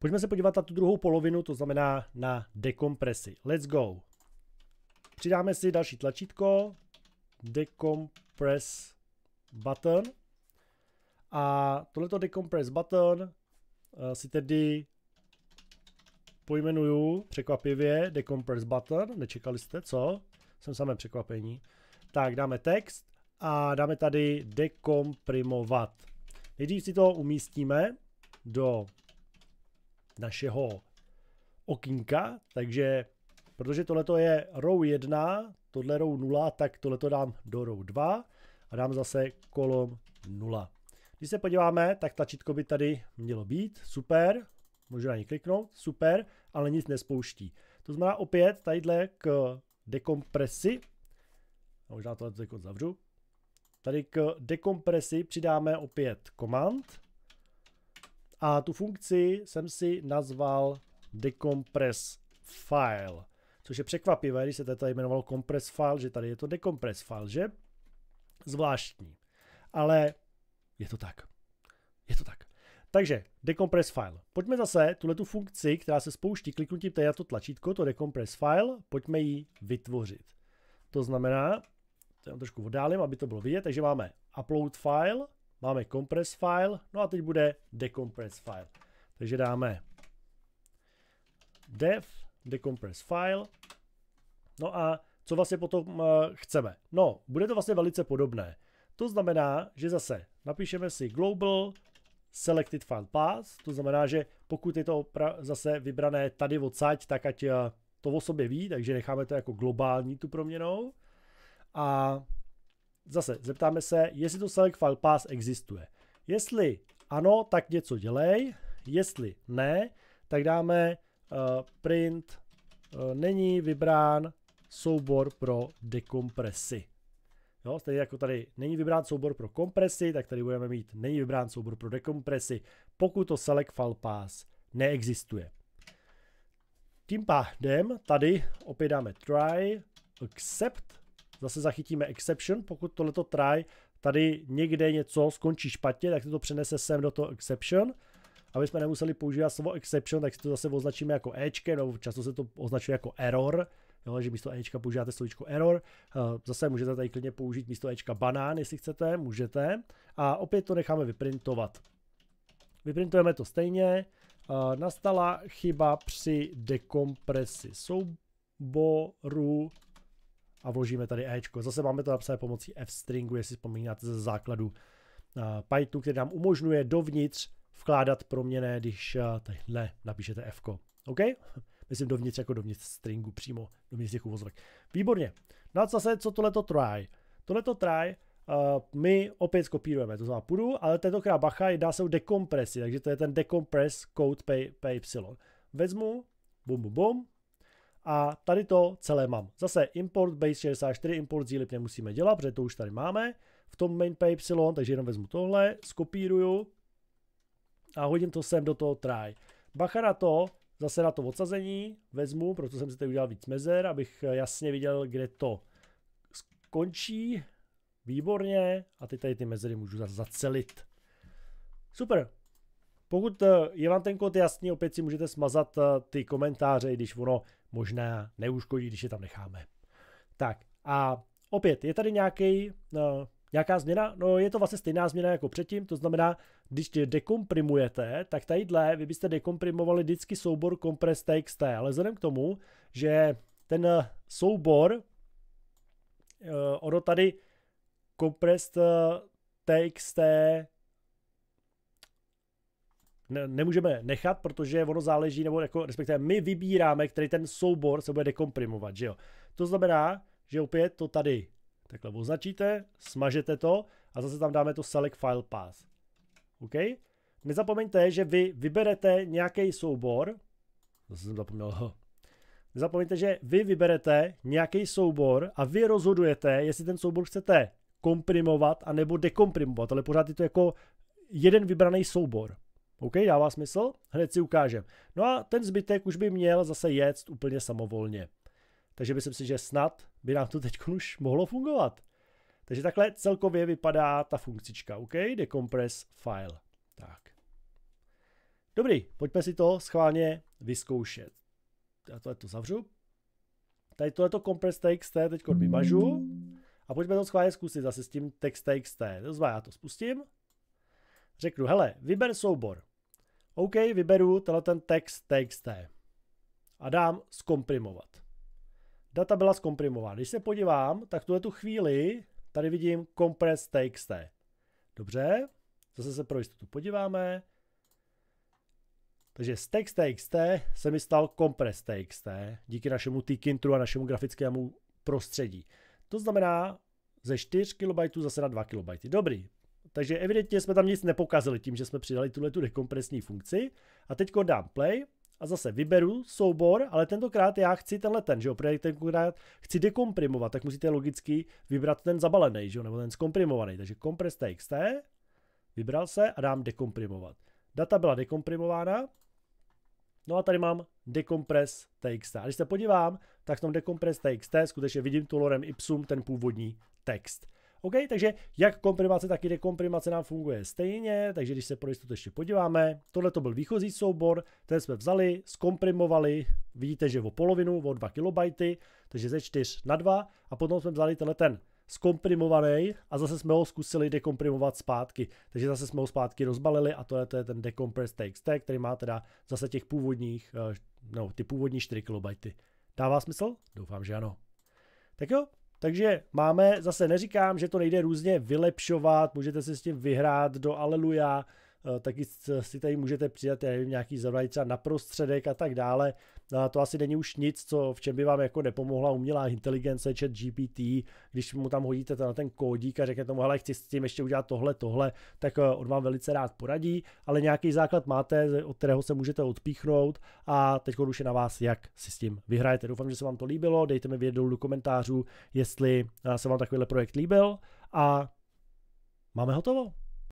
Pojďme se podívat na tu druhou polovinu, to znamená na dekompresi. Let's go. Přidáme si další tlačítko, decompress button. A tohleto decompress button eh, si tedy pojmenuju překvapivě decompress button. Nečekali jste, co? Jsem samé překvapení. Tak dáme text a dáme tady dekomprimovat. Nejdřív si to umístíme do našeho okýnka, takže protože tohleto je row 1, tohle row 0, tak tohleto dám do row 2 a dám zase kolom 0. Když se podíváme, tak tlačítko by tady mělo být, super, můžu na ně kliknout, super, ale nic nespouští. To znamená opět tadyhle k dekompresi, a možná tohleto zavřu, tady k dekompresi přidáme opět command, a tu funkci jsem si nazval decompress file, což je překvapivé, když se tady jmenovalo compress file, že tady je to decompress file, že? Zvláštní. Ale je to tak. Je to tak. Takže decompress file. Pojďme zase tuhle tu funkci, která se spouští kliknutím tady na to tlačítko, to decompress file, pojďme ji vytvořit. To znamená, to jenom trošku oddálím, aby to bylo vidět, takže máme upload file, Máme compress file, no a teď bude decompress file. Takže dáme dev decompress file. No a co vlastně potom eh, chceme? No, bude to vlastně velice podobné. To znamená, že zase napíšeme si global selected file path, to znamená, že pokud je to zase vybrané tady odsaď, tak ať eh, to o sobě ví, takže necháme to jako globální tu proměnou. A zase zeptáme se, jestli to select file pass existuje. Jestli ano, tak něco dělej, jestli ne, tak dáme uh, print uh, není vybrán soubor pro dekompresi. Jo, stejně jako tady není vybrán soubor pro kompresi, tak tady budeme mít není vybrán soubor pro dekompresi, pokud to select file pass neexistuje. Tím pádem tady opět dáme try, accept zase zachytíme exception, pokud tohleto try tady někde něco skončí špatně, tak se to přenese sem do toho exception. Aby jsme nemuseli používat slovo exception, tak si to zase označíme jako ečke nebo často se to označuje jako error, jo, že místo Ečka používáte slovíčko error. Eh, zase můžete tady klidně použít místo Ečka banán, jestli chcete, můžete. A opět to necháme vyprintovat. Vyprintujeme to stejně. Eh, nastala chyba při dekompresi souboru a vložíme tady Ečko. Zase máme to napsané pomocí f-stringu, jestli vzpomínáte ze základu eh, Pythonu, který nám umožňuje dovnitř vkládat proměné, když eh, tadyhle napíšete F. -ko. OK? Myslím dovnitř jako dovnitř stringu přímo, dovnitř těch uvozovek. Výborně. No a zase, co tohleto try? Tohleto try uh, my opět skopírujeme, to znamená půdu, ale tentokrát bacha dá se dekompresi, takže to je ten decompress code py, py, y. Vezmu, bum, bum, bum, a tady to celé mám. Zase import base 64, import zílip nemusíme dělat, protože to už tady máme. V tom main py, takže jenom vezmu tohle, skopíruju a hodím to sem do toho try. Bacha na to, zase na to odsazení vezmu, proto jsem si tady udělal víc mezer, abych jasně viděl, kde to skončí. Výborně. A teď tady ty mezery můžu zacelit. Super, pokud eh, je vám ten kód jasný, opět si můžete smazat eh, ty komentáře, když ono možná neuškodí, když je tam necháme. Tak a opět, je tady nějaký, eh, nějaká změna? No je to vlastně stejná změna jako předtím, to znamená, když dekomprimujete, tak tadyhle vy byste dekomprimovali vždycky soubor compress.txt, ale vzhledem k tomu, že ten soubor, ono tady compress.txt ne, nemůžeme nechat, protože ono záleží, nebo jako, respektive my vybíráme, který ten soubor se bude dekomprimovat, že jo. To znamená, že opět to tady takhle označíte, smažete to a zase tam dáme to select file path. OK? Nezapomeňte, že vy vyberete nějaký soubor, zase jsem zapomněl, Nezapomeňte, že vy vyberete nějaký soubor a vy rozhodujete, jestli ten soubor chcete komprimovat a nebo dekomprimovat, ale pořád je to jako jeden vybraný soubor. OK, dává smysl? Hned si ukážem. No a ten zbytek už by měl zase jet úplně samovolně. Takže myslím si, že snad by nám to teď už mohlo fungovat. Takže takhle celkově vypadá ta funkcička, OK? Decompress file. Tak. Dobrý, pojďme si to schválně vyzkoušet. Já tohle to zavřu. Tady tohleto compress.txt teď vymažu. A pojďme to schválně zkusit zase s tím text.txt. To znamená, já to spustím. Řeknu, hele, vyber soubor. OK, vyberu tenhle ten text txt a dám zkomprimovat. Data byla zkomprimována. Když se podívám, tak tuhle tu chvíli tady vidím compress txt. Dobře, zase se pro jistotu podíváme. Takže z text txt se mi stal compress txt díky našemu tkintu a našemu grafickému prostředí. To znamená ze 4 KB zase na 2 KB. Dobrý, takže evidentně jsme tam nic nepokazili tím, že jsme přidali tuhle tu dekompresní funkci. A teď dám play a zase vyberu soubor, ale tentokrát já chci tenhle ten, že jo, protože tentokrát chci dekomprimovat, tak musíte logicky vybrat ten zabalený, že jo, nebo ten zkomprimovaný. Takže TXT, vybral se a dám dekomprimovat. Data byla dekomprimována, no a tady mám dekompres TXT. A když se podívám, tak v tom TXT skutečně vidím tu lorem ipsum ten původní text. OK, takže jak komprimace, tak i dekomprimace nám funguje stejně, takže když se pro jistotu ještě podíváme, tohle to byl výchozí soubor, ten jsme vzali, zkomprimovali, vidíte, že o polovinu, o 2 KB, takže ze 4 na 2 a potom jsme vzali tenhle ten zkomprimovaný a zase jsme ho zkusili dekomprimovat zpátky. Takže zase jsme ho zpátky rozbalili a je, to je ten Decompress TXT, který má teda zase těch původních, eh, no, ty původní 4 KB. Dává smysl? Doufám, že ano. Tak jo, takže máme, zase neříkám, že to nejde různě vylepšovat, můžete si s tím vyhrát do aleluja, Eh, taky si tady můžete přidat nevím, nějaký zavadit třeba na prostředek a tak dále. No a to asi není už nic, co, v čem by vám jako nepomohla umělá inteligence, chat GPT, když mu tam hodíte na ten kódík a řeknete, tomu, hele, chci s tím ještě udělat tohle, tohle, tak eh, on vám velice rád poradí, ale nějaký základ máte, od kterého se můžete odpíchnout a teď už je na vás, jak si s tím vyhrajete. Doufám, že se vám to líbilo, dejte mi vědět do komentářů, jestli eh, se vám takovýhle projekt líbil a máme hotovo.